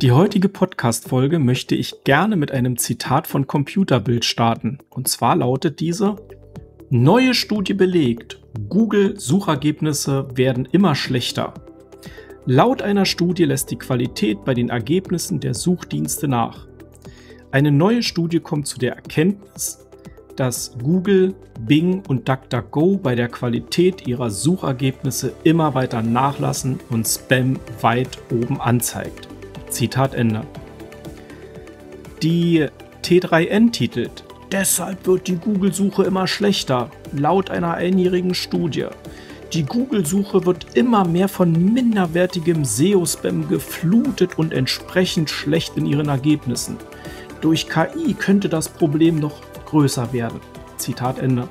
Die heutige Podcast-Folge möchte ich gerne mit einem Zitat von Computerbild starten. Und zwar lautet diese: Neue Studie belegt, Google-Suchergebnisse werden immer schlechter. Laut einer Studie lässt die Qualität bei den Ergebnissen der Suchdienste nach. Eine neue Studie kommt zu der Erkenntnis, dass Google, Bing und DuckDuckGo bei der Qualität ihrer Suchergebnisse immer weiter nachlassen und Spam weit oben anzeigt. Zitat Ende. Die T3N titelt, deshalb wird die Google-Suche immer schlechter, laut einer einjährigen Studie. Die Google-Suche wird immer mehr von minderwertigem SEO-Spam e geflutet und entsprechend schlecht in ihren Ergebnissen. Durch KI könnte das Problem noch größer werden. Zitat Ende.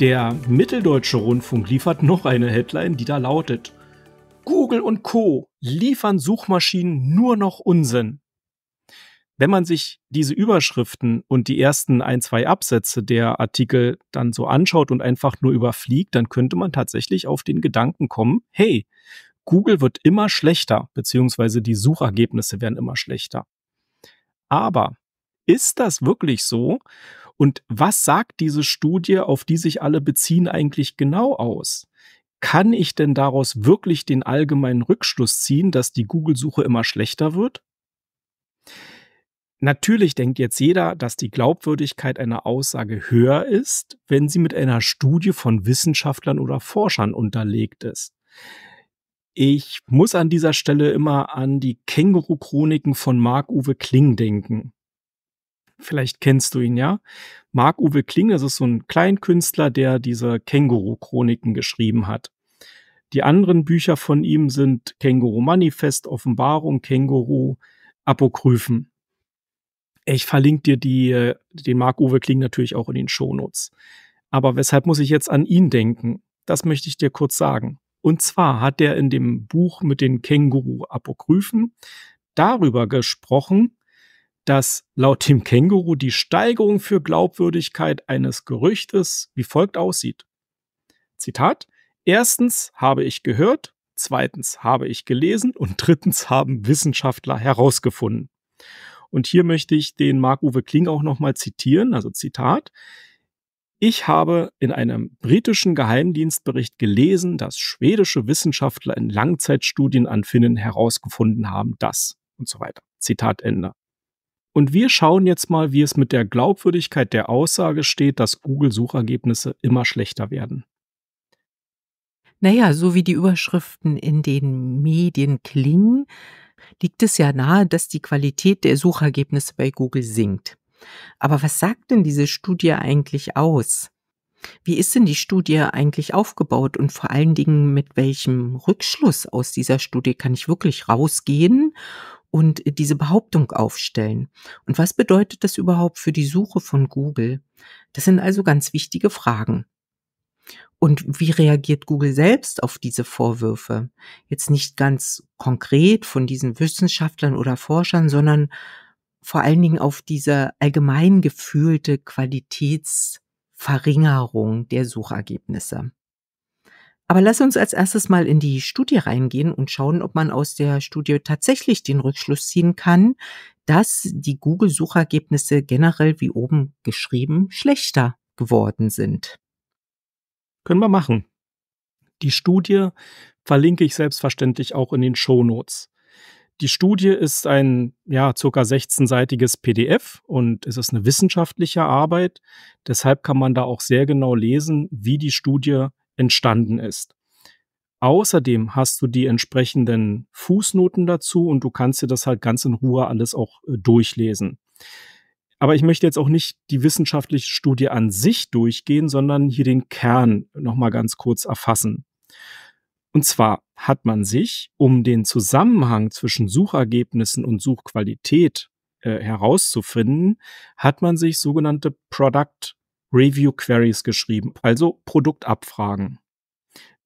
Der Mitteldeutsche Rundfunk liefert noch eine Headline, die da lautet: Google und Co liefern Suchmaschinen nur noch Unsinn. Wenn man sich diese Überschriften und die ersten ein, zwei Absätze der Artikel dann so anschaut und einfach nur überfliegt, dann könnte man tatsächlich auf den Gedanken kommen, hey, Google wird immer schlechter, beziehungsweise die Suchergebnisse werden immer schlechter. Aber ist das wirklich so? Und was sagt diese Studie, auf die sich alle beziehen, eigentlich genau aus? kann ich denn daraus wirklich den allgemeinen Rückschluss ziehen, dass die Google-Suche immer schlechter wird? Natürlich denkt jetzt jeder, dass die Glaubwürdigkeit einer Aussage höher ist, wenn sie mit einer Studie von Wissenschaftlern oder Forschern unterlegt ist. Ich muss an dieser Stelle immer an die Känguru-Chroniken von Marc-Uwe Kling denken. Vielleicht kennst du ihn ja. Marc-Uwe Kling, das ist so ein Kleinkünstler, der diese Känguru-Chroniken geschrieben hat. Die anderen Bücher von ihm sind Känguru Manifest, Offenbarung, Känguru, Apokryphen. Ich verlinke dir die, den Marc-Uwe Kling natürlich auch in den Shownotes. Aber weshalb muss ich jetzt an ihn denken? Das möchte ich dir kurz sagen. Und zwar hat er in dem Buch mit den Känguru-Apokryphen darüber gesprochen, dass laut dem Känguru die Steigerung für Glaubwürdigkeit eines Gerüchtes wie folgt aussieht. Zitat. Erstens habe ich gehört, zweitens habe ich gelesen und drittens haben Wissenschaftler herausgefunden. Und hier möchte ich den Marc-Uwe Kling auch nochmal zitieren, also Zitat. Ich habe in einem britischen Geheimdienstbericht gelesen, dass schwedische Wissenschaftler in Langzeitstudien an Finnen herausgefunden haben, dass und so weiter. Zitat Ende. Und wir schauen jetzt mal, wie es mit der Glaubwürdigkeit der Aussage steht, dass Google-Suchergebnisse immer schlechter werden. Naja, so wie die Überschriften in den Medien klingen, liegt es ja nahe, dass die Qualität der Suchergebnisse bei Google sinkt. Aber was sagt denn diese Studie eigentlich aus? Wie ist denn die Studie eigentlich aufgebaut und vor allen Dingen mit welchem Rückschluss aus dieser Studie kann ich wirklich rausgehen und diese Behauptung aufstellen? Und was bedeutet das überhaupt für die Suche von Google? Das sind also ganz wichtige Fragen. Und wie reagiert Google selbst auf diese Vorwürfe? Jetzt nicht ganz konkret von diesen Wissenschaftlern oder Forschern, sondern vor allen Dingen auf diese allgemein gefühlte Qualitätsverringerung der Suchergebnisse. Aber lass uns als erstes mal in die Studie reingehen und schauen, ob man aus der Studie tatsächlich den Rückschluss ziehen kann, dass die Google-Suchergebnisse generell, wie oben geschrieben, schlechter geworden sind. Können wir machen. Die Studie verlinke ich selbstverständlich auch in den Shownotes. Die Studie ist ein ja ca. 16-seitiges PDF und es ist eine wissenschaftliche Arbeit, deshalb kann man da auch sehr genau lesen, wie die Studie entstanden ist. Außerdem hast du die entsprechenden Fußnoten dazu und du kannst dir das halt ganz in Ruhe alles auch äh, durchlesen. Aber ich möchte jetzt auch nicht die wissenschaftliche Studie an sich durchgehen, sondern hier den Kern nochmal ganz kurz erfassen. Und zwar hat man sich, um den Zusammenhang zwischen Suchergebnissen und Suchqualität äh, herauszufinden, hat man sich sogenannte Product Review Queries geschrieben, also Produktabfragen.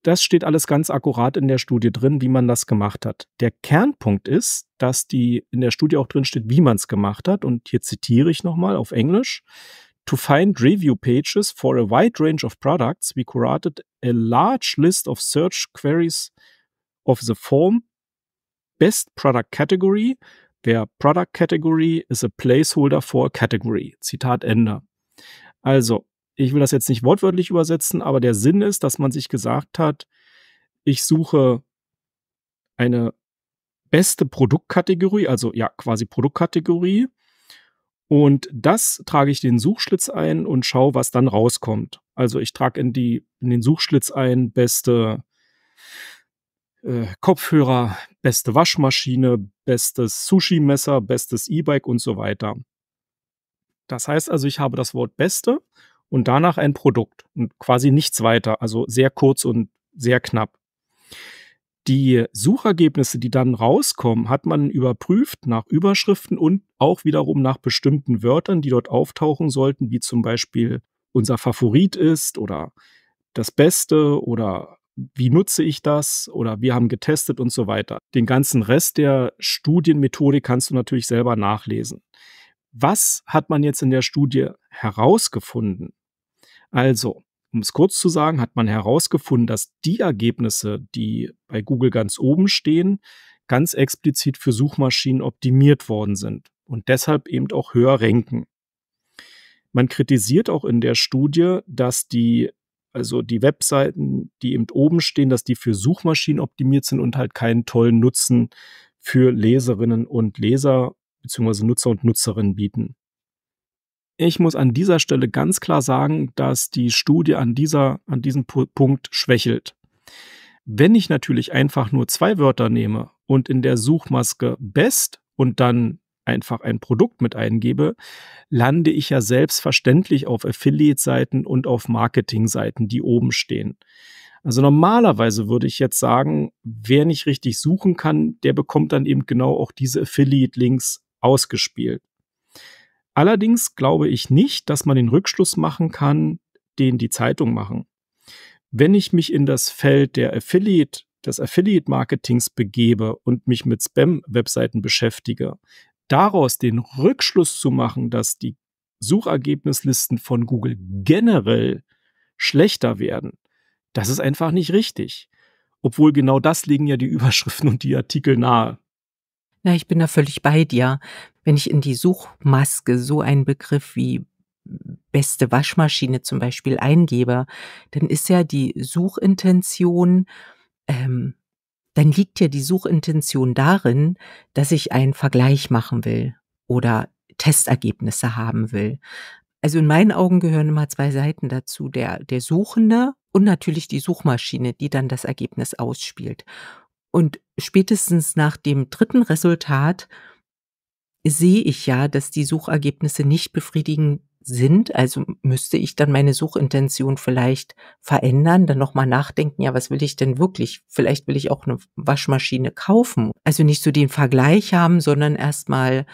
Das steht alles ganz akkurat in der Studie drin, wie man das gemacht hat. Der Kernpunkt ist, dass die in der Studie auch drin steht, wie man es gemacht hat. Und hier zitiere ich nochmal auf Englisch. To find review pages for a wide range of products, we curated a large list of search queries of the form Best Product Category, where Product Category is a placeholder for a category. Zitat Ende. Also, ich will das jetzt nicht wortwörtlich übersetzen, aber der Sinn ist, dass man sich gesagt hat, ich suche eine beste Produktkategorie, also ja, quasi Produktkategorie. Und das trage ich den Suchschlitz ein und schaue, was dann rauskommt. Also ich trage in, die, in den Suchschlitz ein beste äh, Kopfhörer, beste Waschmaschine, bestes Sushi-Messer, bestes E-Bike und so weiter. Das heißt also, ich habe das Wort beste und danach ein Produkt und quasi nichts weiter, also sehr kurz und sehr knapp. Die Suchergebnisse, die dann rauskommen, hat man überprüft nach Überschriften und auch wiederum nach bestimmten Wörtern, die dort auftauchen sollten, wie zum Beispiel unser Favorit ist oder das Beste oder wie nutze ich das oder wir haben getestet und so weiter. Den ganzen Rest der Studienmethodik kannst du natürlich selber nachlesen. Was hat man jetzt in der Studie herausgefunden? Also, um es kurz zu sagen, hat man herausgefunden, dass die Ergebnisse, die bei Google ganz oben stehen, ganz explizit für Suchmaschinen optimiert worden sind und deshalb eben auch höher ranken. Man kritisiert auch in der Studie, dass die, also die Webseiten, die eben oben stehen, dass die für Suchmaschinen optimiert sind und halt keinen tollen Nutzen für Leserinnen und Leser bzw. Nutzer und Nutzerinnen bieten. Ich muss an dieser Stelle ganz klar sagen, dass die Studie an, dieser, an diesem Punkt schwächelt. Wenn ich natürlich einfach nur zwei Wörter nehme und in der Suchmaske Best und dann einfach ein Produkt mit eingebe, lande ich ja selbstverständlich auf Affiliate-Seiten und auf Marketing-Seiten, die oben stehen. Also normalerweise würde ich jetzt sagen, wer nicht richtig suchen kann, der bekommt dann eben genau auch diese Affiliate-Links ausgespielt. Allerdings glaube ich nicht, dass man den Rückschluss machen kann, den die Zeitungen machen. Wenn ich mich in das Feld der Affiliate, des Affiliate-Marketings begebe und mich mit Spam-Webseiten beschäftige, daraus den Rückschluss zu machen, dass die Suchergebnislisten von Google generell schlechter werden, das ist einfach nicht richtig. Obwohl genau das liegen ja die Überschriften und die Artikel nahe. Ja, ich bin da völlig bei dir wenn ich in die Suchmaske so einen Begriff wie beste Waschmaschine zum Beispiel eingebe, dann ist ja die Suchintention, ähm, dann liegt ja die Suchintention darin, dass ich einen Vergleich machen will oder Testergebnisse haben will. Also in meinen Augen gehören immer zwei Seiten dazu, der, der Suchende und natürlich die Suchmaschine, die dann das Ergebnis ausspielt. Und spätestens nach dem dritten Resultat sehe ich ja, dass die Suchergebnisse nicht befriedigend sind. Also müsste ich dann meine Suchintention vielleicht verändern, dann nochmal nachdenken, ja, was will ich denn wirklich? Vielleicht will ich auch eine Waschmaschine kaufen. Also nicht so den Vergleich haben, sondern erstmal,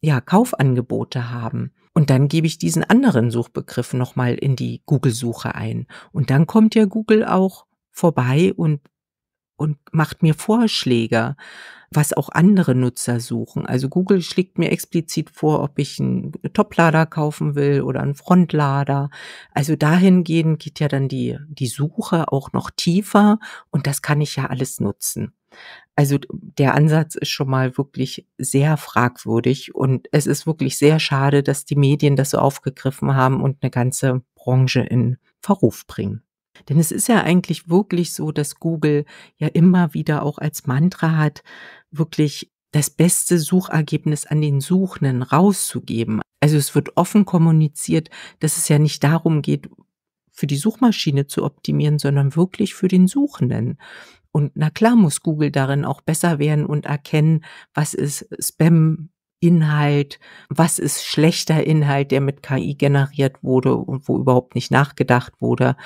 ja, Kaufangebote haben. Und dann gebe ich diesen anderen Suchbegriff nochmal in die Google-Suche ein. Und dann kommt ja Google auch vorbei und, und macht mir Vorschläge was auch andere Nutzer suchen. Also Google schlägt mir explizit vor, ob ich einen Toplader kaufen will oder einen Frontlader. Also dahingehend geht ja dann die, die Suche auch noch tiefer und das kann ich ja alles nutzen. Also der Ansatz ist schon mal wirklich sehr fragwürdig und es ist wirklich sehr schade, dass die Medien das so aufgegriffen haben und eine ganze Branche in Verruf bringen. Denn es ist ja eigentlich wirklich so, dass Google ja immer wieder auch als Mantra hat, wirklich das beste Suchergebnis an den Suchenden rauszugeben. Also es wird offen kommuniziert, dass es ja nicht darum geht, für die Suchmaschine zu optimieren, sondern wirklich für den Suchenden. Und na klar muss Google darin auch besser werden und erkennen, was ist Spam, Inhalt, was ist schlechter Inhalt, der mit KI generiert wurde und wo überhaupt nicht nachgedacht wurde.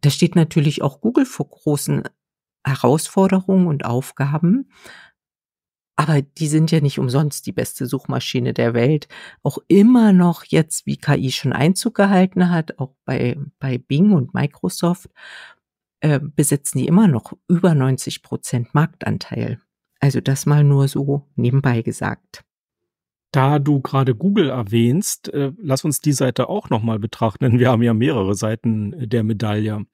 Da steht natürlich auch Google vor großen Herausforderungen und Aufgaben. Aber die sind ja nicht umsonst die beste Suchmaschine der Welt. Auch immer noch jetzt, wie KI schon Einzug gehalten hat, auch bei, bei Bing und Microsoft, äh, besitzen die immer noch über 90 Prozent Marktanteil. Also das mal nur so nebenbei gesagt. Da du gerade Google erwähnst, äh, lass uns die Seite auch nochmal betrachten, wir haben ja mehrere Seiten äh, der Medaille.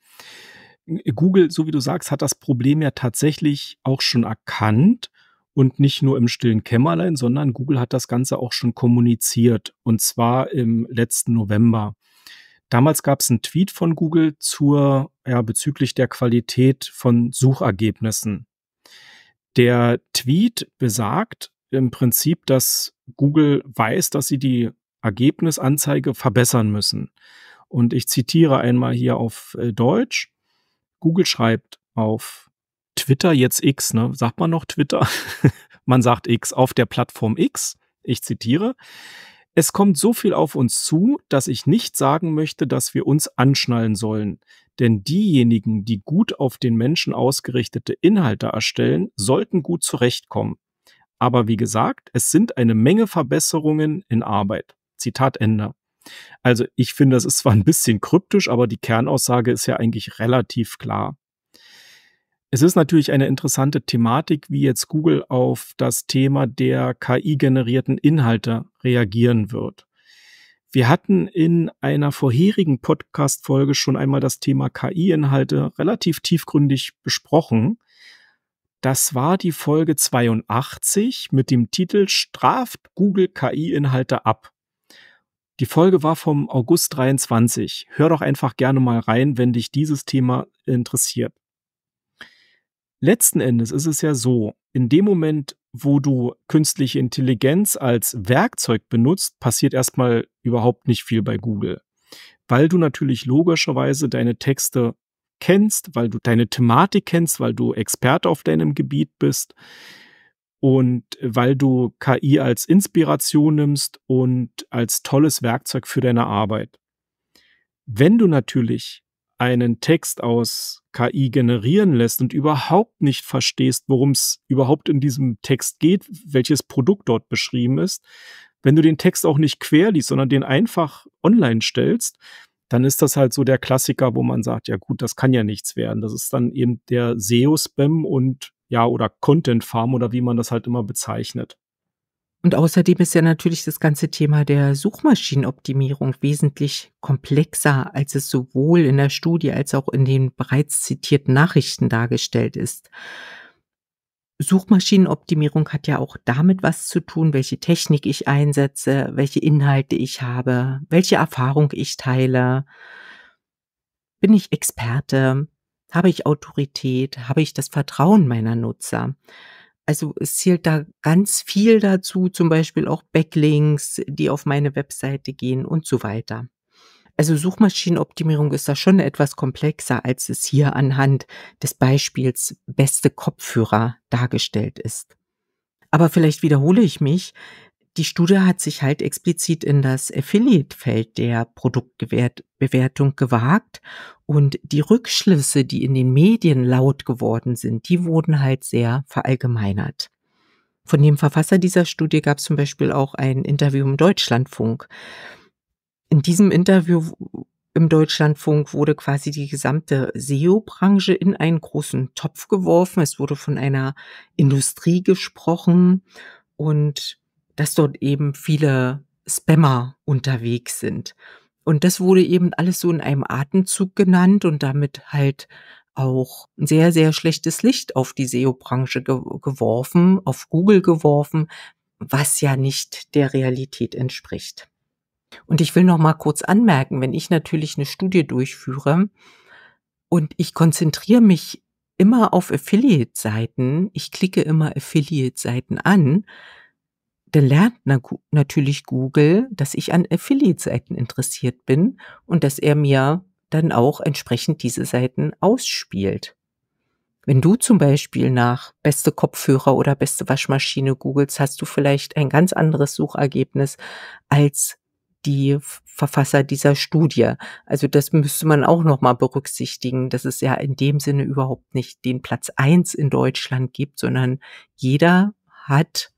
Google, so wie du sagst, hat das Problem ja tatsächlich auch schon erkannt und nicht nur im stillen Kämmerlein, sondern Google hat das Ganze auch schon kommuniziert und zwar im letzten November. Damals gab es einen Tweet von Google zur ja, bezüglich der Qualität von Suchergebnissen. Der Tweet besagt im Prinzip, dass Google weiß, dass sie die Ergebnisanzeige verbessern müssen. Und ich zitiere einmal hier auf äh, Deutsch. Google schreibt auf Twitter jetzt X, ne? Sagt man noch Twitter? man sagt X auf der Plattform X. Ich zitiere. Es kommt so viel auf uns zu, dass ich nicht sagen möchte, dass wir uns anschnallen sollen. Denn diejenigen, die gut auf den Menschen ausgerichtete Inhalte erstellen, sollten gut zurechtkommen. Aber wie gesagt, es sind eine Menge Verbesserungen in Arbeit. Zitat Ende. Also ich finde, das ist zwar ein bisschen kryptisch, aber die Kernaussage ist ja eigentlich relativ klar. Es ist natürlich eine interessante Thematik, wie jetzt Google auf das Thema der KI-generierten Inhalte reagieren wird. Wir hatten in einer vorherigen Podcast-Folge schon einmal das Thema KI-Inhalte relativ tiefgründig besprochen. Das war die Folge 82 mit dem Titel Straft Google KI-Inhalte ab. Die Folge war vom August 23. Hör doch einfach gerne mal rein, wenn dich dieses Thema interessiert. Letzten Endes ist es ja so, in dem Moment, wo du künstliche Intelligenz als Werkzeug benutzt, passiert erstmal überhaupt nicht viel bei Google, weil du natürlich logischerweise deine Texte kennst, weil du deine Thematik kennst, weil du Experte auf deinem Gebiet bist. Und weil du KI als Inspiration nimmst und als tolles Werkzeug für deine Arbeit. Wenn du natürlich einen Text aus KI generieren lässt und überhaupt nicht verstehst, worum es überhaupt in diesem Text geht, welches Produkt dort beschrieben ist, wenn du den Text auch nicht quer liest, sondern den einfach online stellst, dann ist das halt so der Klassiker, wo man sagt, ja gut, das kann ja nichts werden. Das ist dann eben der SEO-Spam e und ja, oder Content Farm oder wie man das halt immer bezeichnet. Und außerdem ist ja natürlich das ganze Thema der Suchmaschinenoptimierung wesentlich komplexer, als es sowohl in der Studie als auch in den bereits zitierten Nachrichten dargestellt ist. Suchmaschinenoptimierung hat ja auch damit was zu tun, welche Technik ich einsetze, welche Inhalte ich habe, welche Erfahrung ich teile. Bin ich Experte? Habe ich Autorität? Habe ich das Vertrauen meiner Nutzer? Also es zählt da ganz viel dazu, zum Beispiel auch Backlinks, die auf meine Webseite gehen und so weiter. Also Suchmaschinenoptimierung ist da schon etwas komplexer, als es hier anhand des Beispiels beste Kopfhörer dargestellt ist. Aber vielleicht wiederhole ich mich, die Studie hat sich halt explizit in das Affiliate-Feld der Produktbewertung gewagt und die Rückschlüsse, die in den Medien laut geworden sind, die wurden halt sehr verallgemeinert. Von dem Verfasser dieser Studie gab es zum Beispiel auch ein Interview im Deutschlandfunk. In diesem Interview im Deutschlandfunk wurde quasi die gesamte SEO-Branche in einen großen Topf geworfen. Es wurde von einer Industrie gesprochen und dass dort eben viele Spammer unterwegs sind. Und das wurde eben alles so in einem Atemzug genannt und damit halt auch ein sehr, sehr schlechtes Licht auf die SEO-Branche ge geworfen, auf Google geworfen, was ja nicht der Realität entspricht. Und ich will noch mal kurz anmerken, wenn ich natürlich eine Studie durchführe und ich konzentriere mich immer auf Affiliate-Seiten, ich klicke immer Affiliate-Seiten an, dann lernt natürlich Google, dass ich an Affiliate-Seiten interessiert bin und dass er mir dann auch entsprechend diese Seiten ausspielt. Wenn du zum Beispiel nach beste Kopfhörer oder beste Waschmaschine googelst, hast du vielleicht ein ganz anderes Suchergebnis als die Verfasser dieser Studie. Also das müsste man auch nochmal berücksichtigen, dass es ja in dem Sinne überhaupt nicht den Platz eins in Deutschland gibt, sondern jeder hat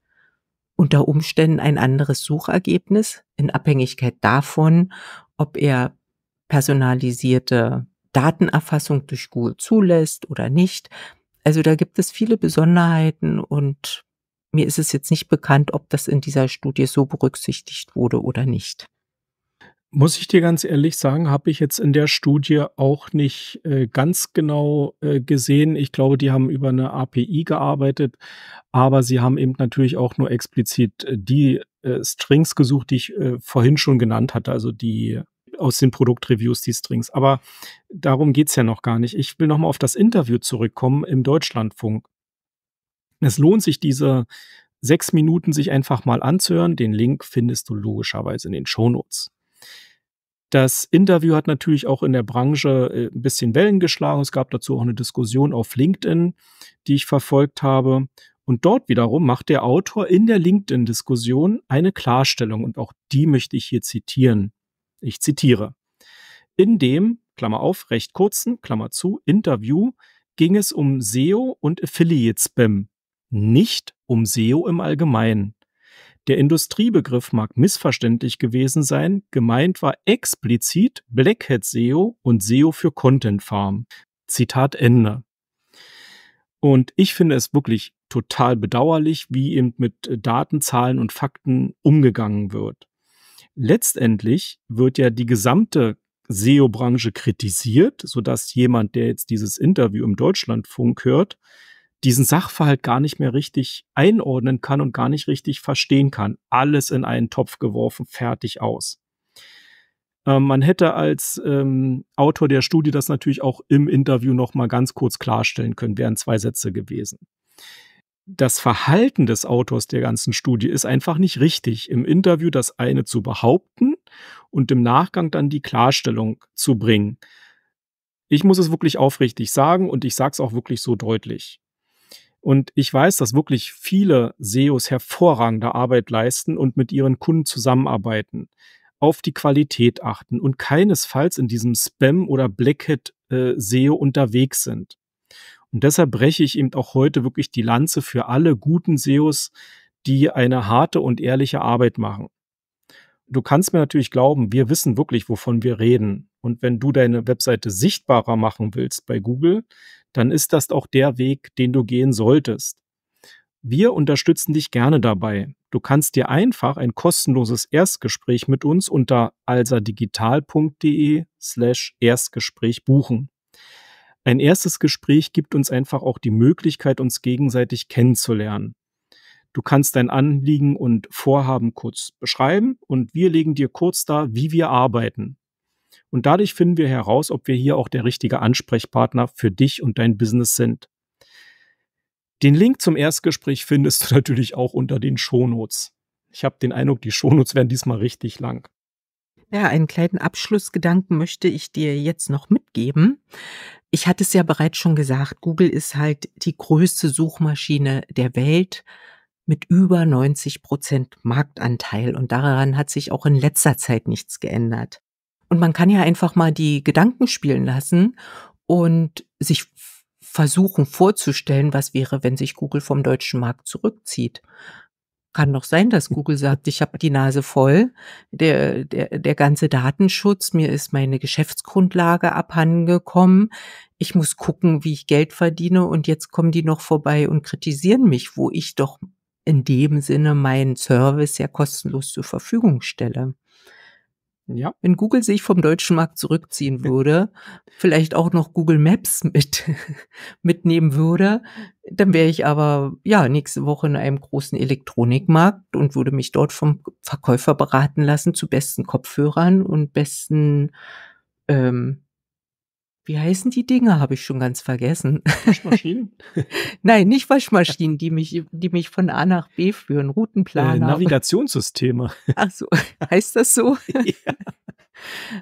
unter Umständen ein anderes Suchergebnis in Abhängigkeit davon, ob er personalisierte Datenerfassung durch Google zulässt oder nicht. Also da gibt es viele Besonderheiten und mir ist es jetzt nicht bekannt, ob das in dieser Studie so berücksichtigt wurde oder nicht muss ich dir ganz ehrlich sagen, habe ich jetzt in der Studie auch nicht äh, ganz genau äh, gesehen. Ich glaube, die haben über eine API gearbeitet, aber sie haben eben natürlich auch nur explizit äh, die äh, Strings gesucht, die ich äh, vorhin schon genannt hatte, also die aus den Produktreviews, die Strings. Aber darum geht's ja noch gar nicht. Ich will nochmal auf das Interview zurückkommen im Deutschlandfunk. Es lohnt sich, diese sechs Minuten sich einfach mal anzuhören. Den Link findest du logischerweise in den Shownotes. Das Interview hat natürlich auch in der Branche äh, ein bisschen Wellen geschlagen. Es gab dazu auch eine Diskussion auf LinkedIn, die ich verfolgt habe. Und dort wiederum macht der Autor in der LinkedIn-Diskussion eine Klarstellung und auch die möchte ich hier zitieren. Ich zitiere. In dem, Klammer auf, recht kurzen, Klammer zu, Interview ging es um SEO und Affiliate Spam, nicht um SEO im Allgemeinen. Der Industriebegriff mag missverständlich gewesen sein, gemeint war explizit Blackhead SEO und SEO für Content Farm. Zitat Ende. Und ich finde es wirklich total bedauerlich, wie eben mit Daten, Zahlen und Fakten umgegangen wird. Letztendlich wird ja die gesamte SEO-Branche kritisiert, sodass jemand, der jetzt dieses Interview im Deutschlandfunk hört, diesen Sachverhalt gar nicht mehr richtig einordnen kann und gar nicht richtig verstehen kann. Alles in einen Topf geworfen, fertig aus. Ähm, man hätte als ähm, Autor der Studie das natürlich auch im Interview noch mal ganz kurz klarstellen können, wären zwei Sätze gewesen. Das Verhalten des Autors der ganzen Studie ist einfach nicht richtig, im Interview das eine zu behaupten und im Nachgang dann die Klarstellung zu bringen. Ich muss es wirklich aufrichtig sagen und ich sage es auch wirklich so deutlich. Und ich weiß, dass wirklich viele SEOs hervorragende Arbeit leisten und mit ihren Kunden zusammenarbeiten, auf die Qualität achten und keinesfalls in diesem Spam- oder blackhead äh, seo unterwegs sind. Und deshalb breche ich eben auch heute wirklich die Lanze für alle guten SEOs, die eine harte und ehrliche Arbeit machen. Du kannst mir natürlich glauben, wir wissen wirklich, wovon wir reden. Und wenn du deine Webseite sichtbarer machen willst bei Google, dann ist das auch der Weg, den du gehen solltest. Wir unterstützen dich gerne dabei. Du kannst dir einfach ein kostenloses Erstgespräch mit uns unter alsadigital.de slash Erstgespräch buchen. Ein erstes Gespräch gibt uns einfach auch die Möglichkeit, uns gegenseitig kennenzulernen. Du kannst dein Anliegen und Vorhaben kurz beschreiben und wir legen dir kurz dar, wie wir arbeiten. Und dadurch finden wir heraus, ob wir hier auch der richtige Ansprechpartner für dich und dein Business sind. Den Link zum Erstgespräch findest du natürlich auch unter den Shownotes. Ich habe den Eindruck, die Shownotes werden diesmal richtig lang. Ja, einen kleinen Abschlussgedanken möchte ich dir jetzt noch mitgeben. Ich hatte es ja bereits schon gesagt, Google ist halt die größte Suchmaschine der Welt mit über 90 Prozent Marktanteil und daran hat sich auch in letzter Zeit nichts geändert. Und man kann ja einfach mal die Gedanken spielen lassen und sich versuchen vorzustellen, was wäre, wenn sich Google vom deutschen Markt zurückzieht. Kann doch sein, dass hm. Google sagt, ich habe die Nase voll, der, der, der ganze Datenschutz, mir ist meine Geschäftsgrundlage abhandengekommen, ich muss gucken, wie ich Geld verdiene und jetzt kommen die noch vorbei und kritisieren mich, wo ich doch in dem Sinne meinen Service ja kostenlos zur Verfügung stelle. Ja. Wenn Google sich vom deutschen Markt zurückziehen würde, vielleicht auch noch Google Maps mit, mitnehmen würde, dann wäre ich aber, ja, nächste Woche in einem großen Elektronikmarkt und würde mich dort vom Verkäufer beraten lassen zu besten Kopfhörern und besten, ähm, wie heißen die Dinger? Habe ich schon ganz vergessen. Waschmaschinen? Nein, nicht Waschmaschinen, die mich, die mich von A nach B führen, Routenplaner. Äh, Navigationssysteme. Ach so, heißt das so? ja.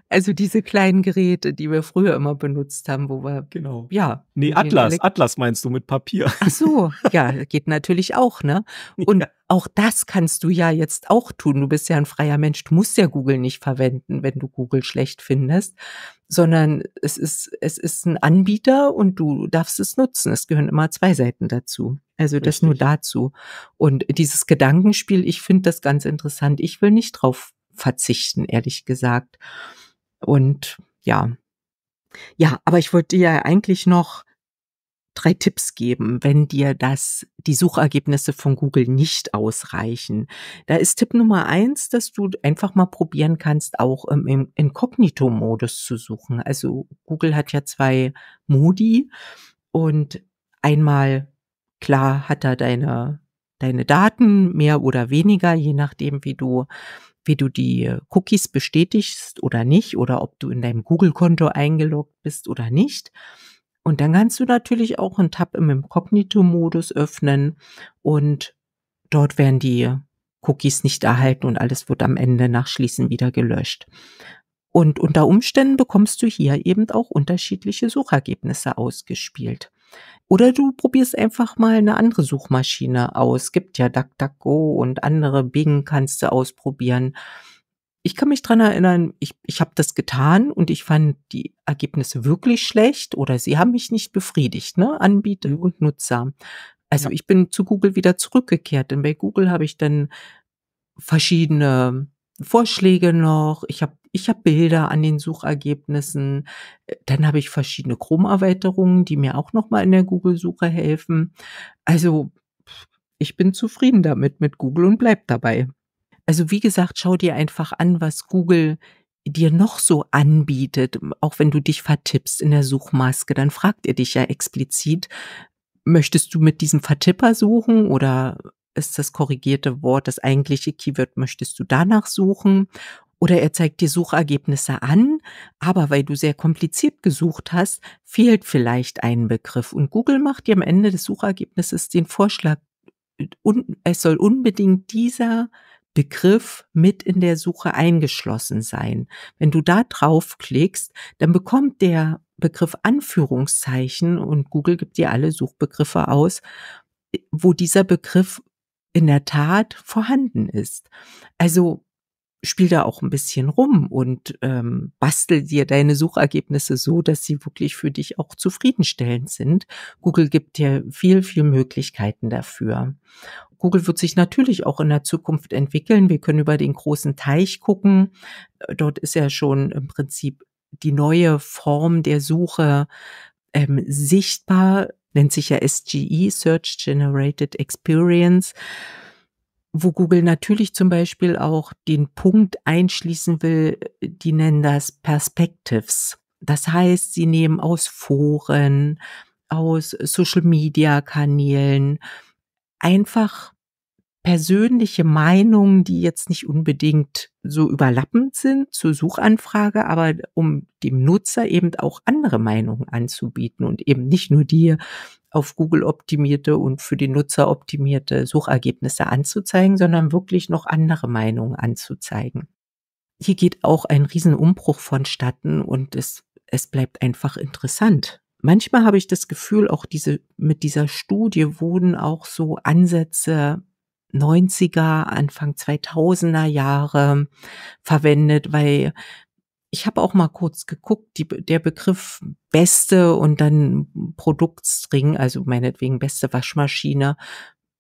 Also diese kleinen Geräte, die wir früher immer benutzt haben, wo wir. Genau. Ja. Nee, Atlas. Atlas meinst du mit Papier. Ach so. Ja, geht natürlich auch, ne? Und ja. auch das kannst du ja jetzt auch tun. Du bist ja ein freier Mensch. Du musst ja Google nicht verwenden, wenn du Google schlecht findest, sondern es ist, es ist ein Anbieter und du darfst es nutzen. Es gehören immer zwei Seiten dazu. Also das Richtig. nur dazu. Und dieses Gedankenspiel, ich finde das ganz interessant. Ich will nicht drauf verzichten, ehrlich gesagt. Und ja. Ja, aber ich wollte dir eigentlich noch drei Tipps geben, wenn dir das, die Suchergebnisse von Google nicht ausreichen. Da ist Tipp Nummer eins, dass du einfach mal probieren kannst, auch ähm, im Inkognito-Modus zu suchen. Also Google hat ja zwei Modi und einmal, klar, hat er deine, deine Daten mehr oder weniger, je nachdem, wie du wie du die Cookies bestätigst oder nicht oder ob du in deinem Google-Konto eingeloggt bist oder nicht. Und dann kannst du natürlich auch einen Tab im Inkognito-Modus öffnen und dort werden die Cookies nicht erhalten und alles wird am Ende nach Schließen wieder gelöscht. Und unter Umständen bekommst du hier eben auch unterschiedliche Suchergebnisse ausgespielt. Oder du probierst einfach mal eine andere Suchmaschine aus. Es gibt ja DuckDuckGo und andere Bing kannst du ausprobieren. Ich kann mich daran erinnern, ich, ich habe das getan und ich fand die Ergebnisse wirklich schlecht oder sie haben mich nicht befriedigt, ne? Anbieter mhm. und Nutzer. Also ja. ich bin zu Google wieder zurückgekehrt, denn bei Google habe ich dann verschiedene Vorschläge noch, ich habe ich hab Bilder an den Suchergebnissen, äh, dann habe ich verschiedene Chrome-Erweiterungen, die mir auch nochmal in der Google-Suche helfen. Also ich bin zufrieden damit mit Google und bleib dabei. Also wie gesagt, schau dir einfach an, was Google dir noch so anbietet, auch wenn du dich vertippst in der Suchmaske, dann fragt er dich ja explizit, möchtest du mit diesem Vertipper suchen oder ist das korrigierte Wort, das eigentliche Keyword, möchtest du danach suchen. Oder er zeigt dir Suchergebnisse an, aber weil du sehr kompliziert gesucht hast, fehlt vielleicht ein Begriff. Und Google macht dir am Ende des Suchergebnisses den Vorschlag, äh, es soll unbedingt dieser Begriff mit in der Suche eingeschlossen sein. Wenn du da draufklickst, dann bekommt der Begriff Anführungszeichen und Google gibt dir alle Suchbegriffe aus, äh, wo dieser Begriff in der Tat vorhanden ist. Also spiel da auch ein bisschen rum und ähm, bastel dir deine Suchergebnisse so, dass sie wirklich für dich auch zufriedenstellend sind. Google gibt dir viel, viel Möglichkeiten dafür. Google wird sich natürlich auch in der Zukunft entwickeln. Wir können über den großen Teich gucken. Äh, dort ist ja schon im Prinzip die neue Form der Suche ähm, sichtbar nennt sich ja SGE, Search Generated Experience, wo Google natürlich zum Beispiel auch den Punkt einschließen will, die nennen das Perspectives. Das heißt, sie nehmen aus Foren, aus Social-Media-Kanälen einfach persönliche Meinungen, die jetzt nicht unbedingt so überlappend sind zur Suchanfrage, aber um dem Nutzer eben auch andere Meinungen anzubieten und eben nicht nur die auf Google optimierte und für den Nutzer optimierte Suchergebnisse anzuzeigen, sondern wirklich noch andere Meinungen anzuzeigen. Hier geht auch ein Riesenumbruch vonstatten und es, es bleibt einfach interessant. Manchmal habe ich das Gefühl, auch diese, mit dieser Studie wurden auch so Ansätze 90er, Anfang 2000er Jahre verwendet, weil ich habe auch mal kurz geguckt, die, der Begriff beste und dann Produktstring, also meinetwegen beste Waschmaschine,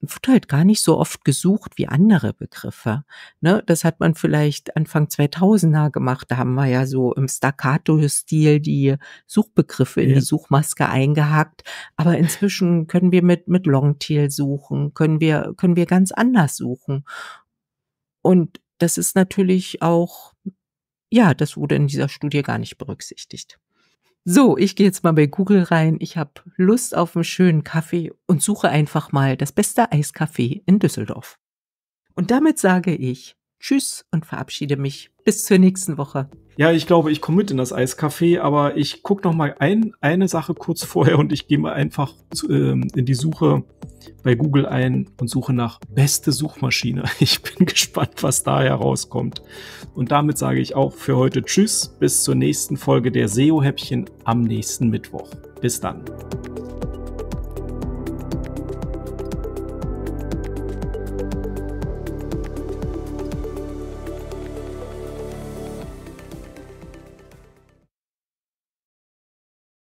wird halt gar nicht so oft gesucht wie andere Begriffe. Ne? Das hat man vielleicht Anfang 2000er gemacht. Da haben wir ja so im Staccato-Stil die Suchbegriffe ja. in die Suchmaske eingehackt. Aber inzwischen können wir mit, mit Longtail suchen, können wir, können wir ganz anders suchen. Und das ist natürlich auch, ja, das wurde in dieser Studie gar nicht berücksichtigt. So, ich gehe jetzt mal bei Google rein. Ich habe Lust auf einen schönen Kaffee und suche einfach mal das beste Eiskaffee in Düsseldorf. Und damit sage ich Tschüss und verabschiede mich. Bis zur nächsten Woche. Ja, ich glaube, ich komme mit in das Eiscafé, aber ich gucke noch mal ein, eine Sache kurz vorher und ich gehe mal einfach zu, ähm, in die Suche bei Google ein und suche nach beste Suchmaschine. Ich bin gespannt, was da herauskommt. Und damit sage ich auch für heute Tschüss, bis zur nächsten Folge der SEO-Häppchen am nächsten Mittwoch. Bis dann.